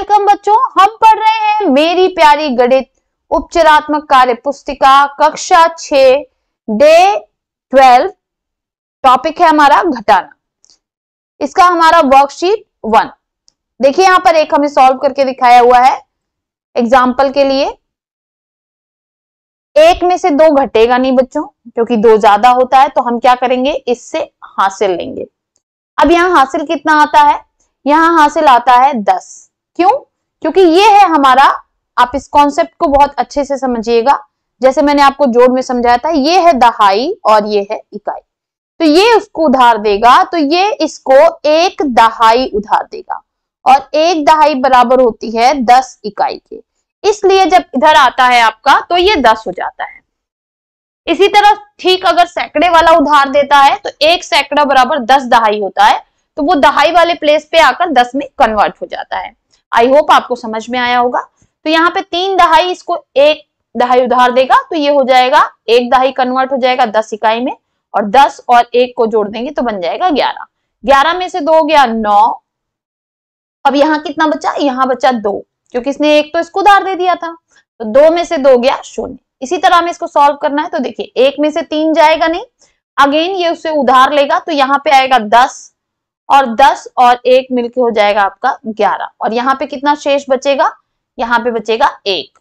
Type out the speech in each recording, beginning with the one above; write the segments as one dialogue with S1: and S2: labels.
S1: welcome
S2: बच्चों हम पढ़ रहे हैं मेरी प्यारी गणित उपचरात्मक कार्य पुस्तिका कक्षा छ डे ट्वेल्व टॉपिक है हमारा घटाना इसका हमारा वर्कशीट वन देखिए यहां पर एक हमें सॉल्व करके दिखाया हुआ है एग्जाम्पल के लिए एक में से दो घटेगा नहीं बच्चों क्योंकि दो ज्यादा होता है तो हम क्या करेंगे इससे हासिल लेंगे अब यहाँ हासिल कितना आता है यहाँ हासिल आता है दस क्यों क्योंकि ये है हमारा आप इस कॉन्सेप्ट को बहुत अच्छे से समझिएगा जैसे मैंने आपको जोड़ में समझाया था ये है दहाई और ये है इकाई तो ये उसको उधार देगा तो ये इसको एक दहाई उधार देगा और एक दहाई बराबर होती है दस इकाई के इसलिए जब इधर आता है आपका तो ये दस हो जाता है इसी तरह ठीक अगर सैकड़े वाला उधार देता है तो एक सैकड़ा बराबर दस दहाई होता है तो वो दहाई वाले प्लेस पे आकर दस में कन्वर्ट हो जाता है आई होप आपको समझ में आया होगा तो यहाँ पे तीन दहाई इसको एक दहाई उधार देगा तो ये हो जाएगा एक दहाई कन्वर्ट हो जाएगा दस इकाई में और दस और एक को जोड़ देंगे तो बन जाएगा ग्यारह ग्यारह में से दो हो गया नौ अब यहाँ कितना बचा यहाँ बचा दो क्योंकि इसने एक तो इसको उधार दे दिया था तो दो में से दो गया शून्य इसी तरह हमें इसको सॉल्व करना है तो देखिए एक में से तीन जाएगा नहीं अगेन ये उसे उधार लेगा तो यहाँ पे आएगा दस और दस और एक मिलकर हो जाएगा आपका ग्यारह और यहाँ पे कितना शेष बचेगा यहाँ पे बचेगा एक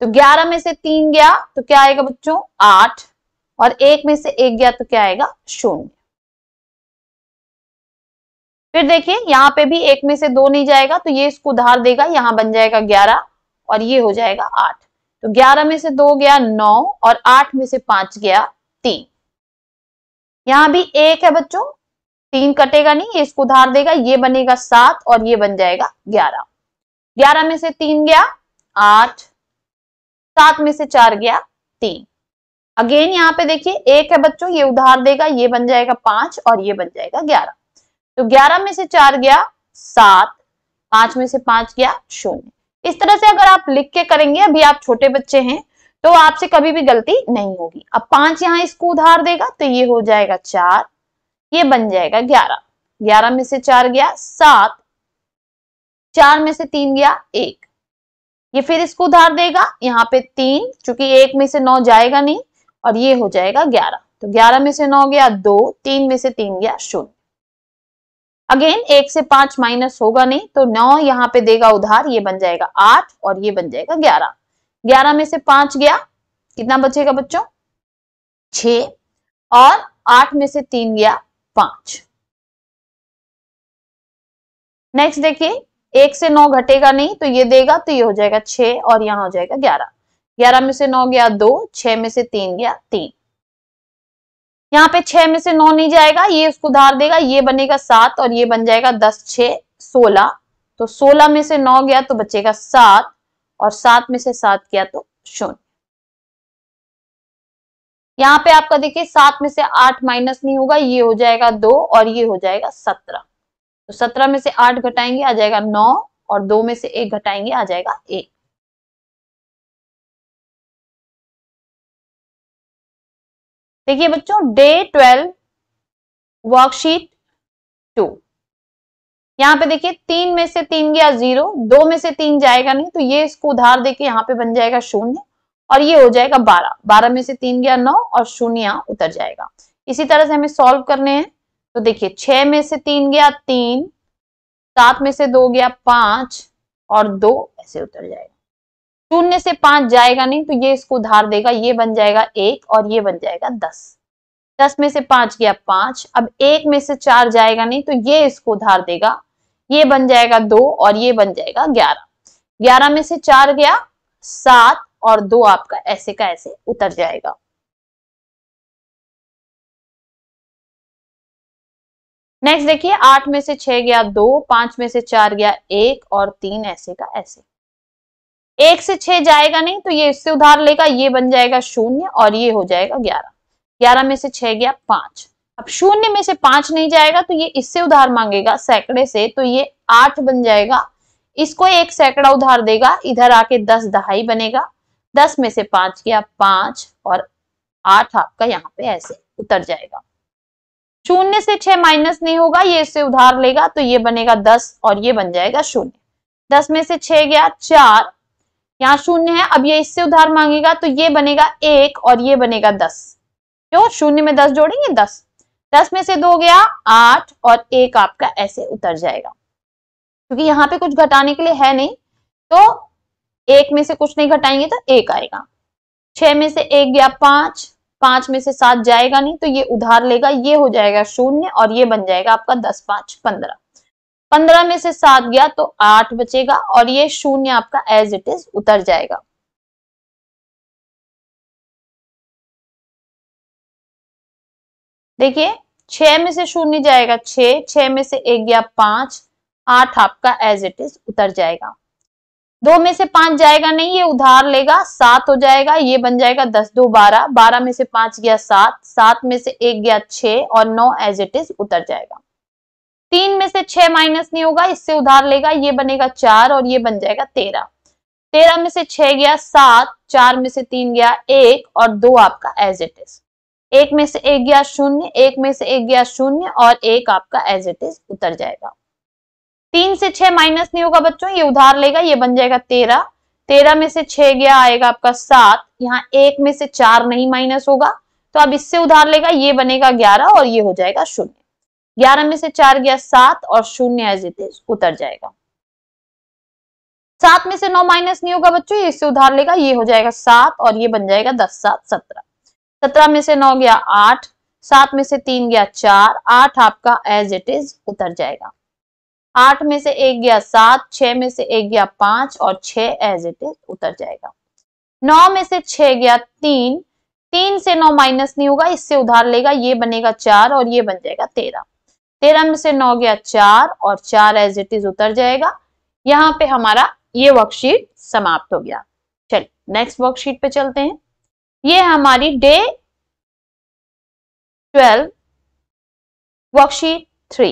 S2: तो ग्यारह में से तीन गया तो क्या आएगा
S1: बच्चों आठ और एक में से एक गया तो क्या आएगा शून्य फिर देखिए यहाँ पे भी एक में से दो नहीं जाएगा तो ये इसको उधार देगा
S2: यहाँ बन जाएगा ग्यारह और ये हो जाएगा आठ तो ग्यारह में से दो गया नौ और आठ में से पांच गया तीन यहां भी एक है बच्चों तीन कटेगा नहीं ये इसको उधार देगा ये बनेगा सात और ये बन जाएगा ग्यारह ग्यारह में से तीन गया आठ सात में से चार गया तीन अगेन यहाँ पे देखिए एक है बच्चों ये उधार देगा ये बन जाएगा पांच और ये बन जाएगा ग्यारह तो ग्यारह में से चार गया सात पांच में से पांच गया शून्य इस तरह से अगर आप लिख के करेंगे अभी आप छोटे बच्चे हैं तो आपसे कभी भी गलती नहीं होगी अब पांच यहाँ इसको उधार देगा तो ये हो जाएगा चार ये बन जाएगा ग्यारह ग्यारह में से चार गया सात चार में से तीन गया एक ये फिर इसको उधार देगा यहाँ पे तीन चूंकि एक में से नौ जाएगा नहीं और ये हो जाएगा ग्यारह तो ग्यारह में से नौ गया दो तीन में से तीन गया शून्य अगेन एक से पांच माइनस होगा नहीं तो नौ यहाँ पे देगा उधार ये बन जाएगा आठ और ये बन जाएगा ग्यारह ग्यारह में से पांच गया कितना बचेगा
S1: बच्चों छ और आठ में से तीन गया पांच नेक्स्ट देखिए एक से नौ घटेगा
S2: नहीं तो ये देगा तो ये हो जाएगा छ और यहां हो जाएगा ग्यारह ग्यारह में से नौ गया दो छह में से तीन गया तीन यहाँ पे छह में से नौ नहीं जाएगा ये उसको उधार देगा ये बनेगा सात और ये बन जाएगा दस छ सोलह तो सोलह में से नौ गया तो बचेगा सात और सात में से सात गया तो शून्य यहाँ पे आपका देखिए सात में से आठ माइनस नहीं होगा ये हो जाएगा दो और
S1: ये हो जाएगा सत्रह तो सत्रह में से आठ घटाएंगे आ जाएगा नौ और दो में से एक घटाएंगे आ जाएगा एक देखिए बच्चों डे ट्वेल्व वर्कशीट टू यहाँ पे देखिए तीन में से तीन गया जीरो दो में
S2: से तीन जाएगा नहीं तो ये इसको उधार देके यहाँ पे बन जाएगा शून्य और ये हो जाएगा बारह बारह में से तीन गया नौ और शून्य उतर जाएगा इसी तरह से हमें सॉल्व करने हैं तो देखिए छह में से तीन गया तीन सात में से दो गया पांच और
S1: दो ऐसे उतर जाएगा
S2: शून्य से पांच जाएगा नहीं तो ये इसको उधार देगा ये बन जाएगा एक और ये बन जाएगा दस दस में से पांच गया पांच अब एक में से चार जाएगा नहीं तो ये इसको उधार देगा ये बन जाएगा दो और ये बन जाएगा ग्यारह
S1: ग्यारह में से चार गया सात और दो आपका ऐसे का ऐसे उतर जाएगा नेक्स्ट देखिए आठ में से छह गया दो पांच में से चार गया एक और तीन ऐसे का ऐसे
S2: एक से छह जाएगा नहीं तो ये इससे उधार लेगा ये बन जाएगा शून्य और ये हो जाएगा ग्यारह ग्यारह में से छह गया पांच अब शून्य में से पांच नहीं जाएगा तो ये इससे उधार मांगेगा सैकड़े से तो ये आठ बन जाएगा इसको एक सैकड़ा उधार देगा इधर आके दस दहाई बनेगा दस में से पांच गया पांच और आठ आपका यहाँ पे ऐसे उतर जाएगा शून्य से छह माइनस नहीं होगा ये इससे उधार लेगा तो ये बनेगा दस और ये बन जाएगा शून्य दस में से छह गया चार यहाँ शून्य है अब ये इससे उधार मांगेगा तो ये बनेगा एक और ये बनेगा दस क्यों शून्य में दस जोड़ेंगे दस दस में से दो गया आठ और एक आपका ऐसे उतर जाएगा क्योंकि यहाँ पे कुछ घटाने के लिए है नहीं तो एक में से कुछ नहीं घटाएंगे तो एक आएगा छह में से एक गया पांच पांच में से सात जाएगा नहीं तो ये उधार लेगा ये हो जाएगा शून्य और ये बन
S1: जाएगा आपका दस पांच पंद्रह पंद्रह में से सात गया तो आठ बचेगा और ये शून्य आपका एज इट इज उतर जाएगा देखिए छह में से शून्य जाएगा छह छह में से एक गया पांच आठ आपका एज इट इज उतर जाएगा
S2: दो में से पांच जाएगा नहीं ये उधार लेगा सात हो जाएगा ये बन जाएगा दस दो बारह बारह में से पांच गया सात सात में से एक गया छ और नौ एज इट इज उतर जाएगा तीन में से छह माइनस नहीं होगा इससे उधार लेगा ये बनेगा चार और ये बन जाएगा तेरह तेरह में से छह गया सात चार में से तीन गया एक और दो आपका एज इट इज एक में से एक गया शून्य एक में से एक गया शून्य और एक आपका एज इट इज उतर जाएगा तीन से छह माइनस नहीं होगा बच्चों ये उधार लेगा ये बन जाएगा तेरह तेरह में से छह गया आएगा आपका सात यहाँ एक में से चार नहीं माइनस होगा तो अब इससे उधार लेगा ये बनेगा ग्यारह और ये हो जाएगा शून्य ग्यारह में से चार गया सात और शून्य एज इट इज उतर जाएगा सात में से नौ माइनस नहीं होगा बच्चों ये इससे उधार लेगा ये हो जाएगा सात और ये बन जाएगा दस सात सत्रह सत्रह में से नौ गया आठ सात में से तीन गया चार आठ आपका एज इट इज उतर जाएगा आठ में से एक गया सात छह में से एक गया पांच और छह एज इट इज उतर जाएगा नौ में से छह गया तीन तीन से नौ माइनस नहीं होगा इससे उधार लेगा ये बनेगा चार और ये बन जाएगा तेरह तेरह में से नौ गया चार और चार एज इट इज उतर जाएगा यहाँ पे हमारा
S1: ये वर्कशीट समाप्त हो गया चलिए नेक्स्ट वर्कशीट पे चलते हैं ये हमारी डे ट्वेल्व वर्कशीट थ्री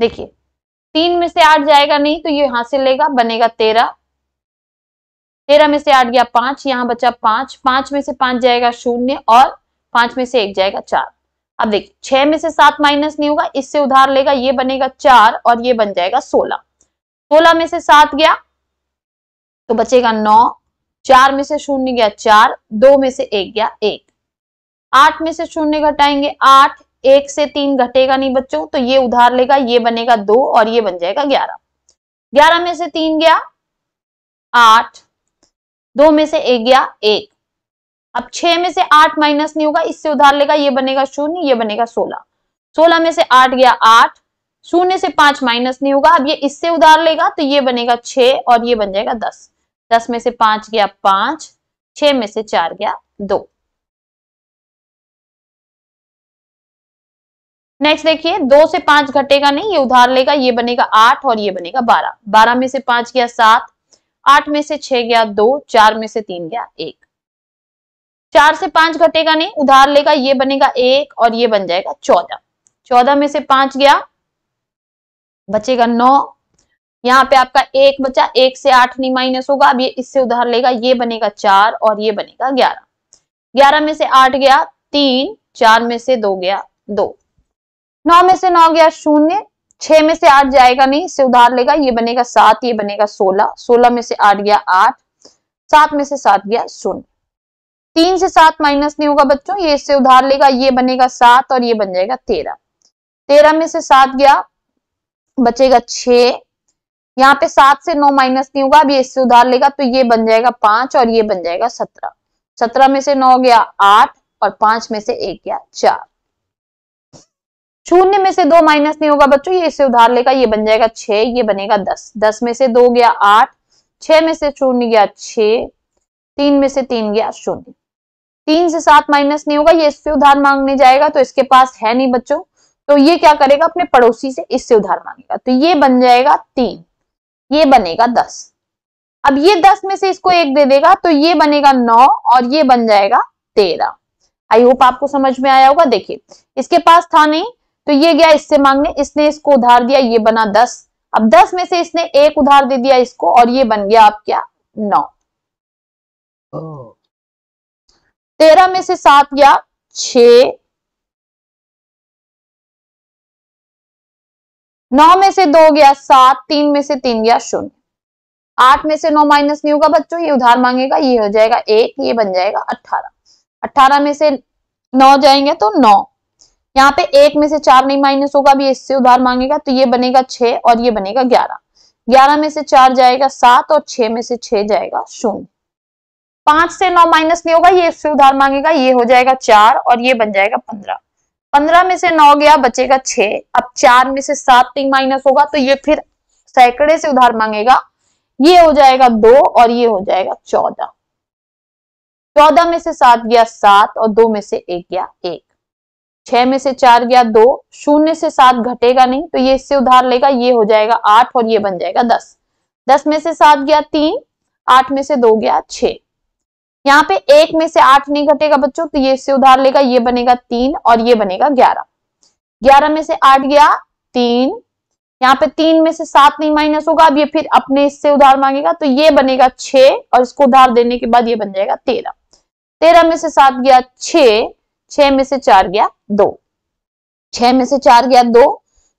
S1: देखिए तीन में से आठ जाएगा नहीं तो ये यहां से लेगा बनेगा
S2: तेरह तेरह में से आठ गया पांच यहाँ बचा पांच पांच में से पांच जाएगा शून्य और पांच में से एक जाएगा चार अब देखिए छह में से सात माइनस नहीं होगा इससे उधार लेगा ये बनेगा चार और ये बन जाएगा सोलह सोलह में से सात गया तो बचेगा नौ चार में से शून्य गया चार दो में से एक गया एक आठ में से शून्य घटाएंगे आठ एक से तीन घटेगा नहीं बच्चों तो ये उधार लेगा ये बनेगा दो और ये बन जाएगा ग्यारह ग्यारह में से तीन गया आठ दो में से एक गया एक अब छह में से आठ माइनस नहीं होगा इससे उधार लेगा ये बनेगा शून्य ये बनेगा सोलह सोलह में से आठ गया आठ शून्य से पांच माइनस नहीं होगा अब ये इससे उधार लेगा तो ये बनेगा छ
S1: और ये बन जाएगा दस दस में से पांच गया पांच छह में से चार गया दो नेक्स्ट देखिए दो से पांच घटेगा नहीं ये उधार लेगा ये बनेगा आठ और ये बनेगा बारह बारह में से पांच गया
S2: सात आठ में से छह गया दो चार में से तीन गया एक चार से पांच घटेगा नहीं उधार लेगा ये बनेगा एक और ये बन जाएगा चौदह चौदह में से पांच गया बचेगा नौ यहाँ पे आपका एक बचा एक से आठ नहीं माइनस होगा अब ये इससे उधार लेगा ये बनेगा चार और ये बनेगा ग्यारह ग्यारह में से आठ गया तीन चार में से दो गया दो नौ में से नौ गया शून्य छह में से आठ जाएगा नहीं इसे उधार लेगा ये बनेगा सात ये बनेगा सोलह सोलह में से आठ गया आठ सात में से सात गया शून्य तीन से सात माइनस नहीं होगा बच्चों ये इससे उधार लेगा ये बनेगा सात और ये बन जाएगा तेरह तेरह में से सात गया बचेगा छ यहाँ पे सात से नौ माइनस नहीं होगा अब ये इससे उधार लेगा तो ये बन जाएगा पांच और ये बन जाएगा सत्रह सत्रह में से नौ गया आठ और पांच में से एक गया चार शून्य में से दो माइनस नहीं होगा बच्चों ये इसे उधार लेगा ये बन जाएगा छह ये बनेगा दस दस में से दो गया आठ छह में से शून्य गया छह तीन में से तीन गया शून्य तीन से सात माइनस नहीं होगा ये इससे उधार मांगने जाएगा तो इसके पास है नहीं बच्चों तो ये क्या करेगा अपने पड़ोसी से इससे उधार मांगेगा तो ये बन जाएगा तीन ये बनेगा दस अब ये दस में से इसको एक दे देगा तो ये बनेगा नौ और ये बन जाएगा तेरह आई होप आपको समझ में आया होगा देखिए इसके पास था नहीं तो ये गया इससे मांगने इसने इसको उधार दिया ये बना दस अब दस में से इसने एक उधार दे दिया इसको और
S1: ये बन गया आप क्या नौ तेरह में से सात गया छ नौ में से दो गया सात तीन में से तीन गया शून्य
S2: आठ में से नौ माइनस नहीं होगा बच्चों ये उधार मांगेगा ये हो जाएगा एक ये बन जाएगा अट्ठारह अट्ठारह में से नौ जाएंगे तो नौ यहाँ पे एक में से चार नहीं माइनस होगा अभी इससे उधार मांगेगा तो ये बनेगा छह और ये बनेगा ग्यारह ग्यारह में से चार जाएगा सात और छह में से छह जाएगा शून्य पांच से नौ माइनस नहीं होगा ये इससे उधार मांगेगा ये हो जाएगा चार और ये बन जाएगा पंद्रह पंद्रह में से नौ गया बचेगा छह अब चार में से सात नहीं माइनस होगा तो ये फिर सैकड़े से उधार मांगेगा ये हो जाएगा दो और ये हो जाएगा चौदह चौदह में से सात गया सात और दो में से एक गया एक छह में से चार गया दो शून्य से सात घटेगा नहीं तो ये इससे उधार लेगा ये हो जाएगा आठ और ये बन जाएगा दस दस में से सात गया तीन आठ में से दो गया छ यहाँ पे एक में से आठ नहीं घटेगा बच्चों तो ये इससे उधार लेगा ये बनेगा तीन और ये बनेगा ग्यारह ग्यारह में से आठ गया तीन यहाँ पे तीन में से सात नहीं माइनस होगा अब ये फिर अपने इससे उधार मांगेगा तो ये बनेगा छ और इसको उधार देने के बाद ये बन जाएगा तेरह तेरह में से सात गया छह छह में से चार गया दो छह में से चार गया दो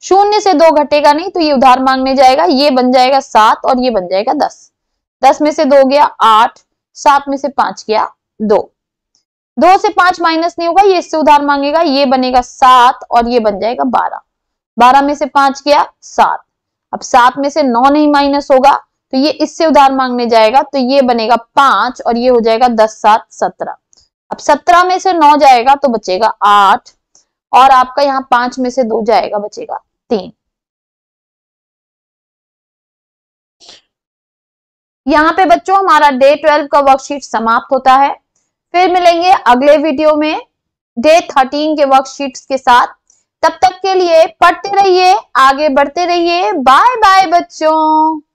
S2: शून्य से दो घटेगा नहीं तो ये उधार मांगने जाएगा ये बन जाएगा सात और ये बन जाएगा दस दस में से दो गया आठ सात में से पांच गया दो दो से पांच माइनस नहीं होगा ये इससे उधार मांगेगा ये बनेगा सात और ये बन जाएगा बारह बारह में से पांच गया सात अब सात में से नौ नहीं माइनस होगा तो ये इससे उधार मांगने जाएगा तो ये बनेगा पांच और ये हो जाएगा दस सात सत्रह अब
S1: सत्रह में से नौ जाएगा तो बचेगा आठ और आपका यहाँ पांच में से दो जाएगा बचेगा तीन यहाँ पे बच्चों हमारा डे ट्वेल्व का वर्कशीट समाप्त होता है फिर मिलेंगे
S2: अगले वीडियो में डे थर्टीन के वर्कशीट के साथ तब तक के लिए पढ़ते रहिए आगे बढ़ते रहिए बाय बाय बच्चों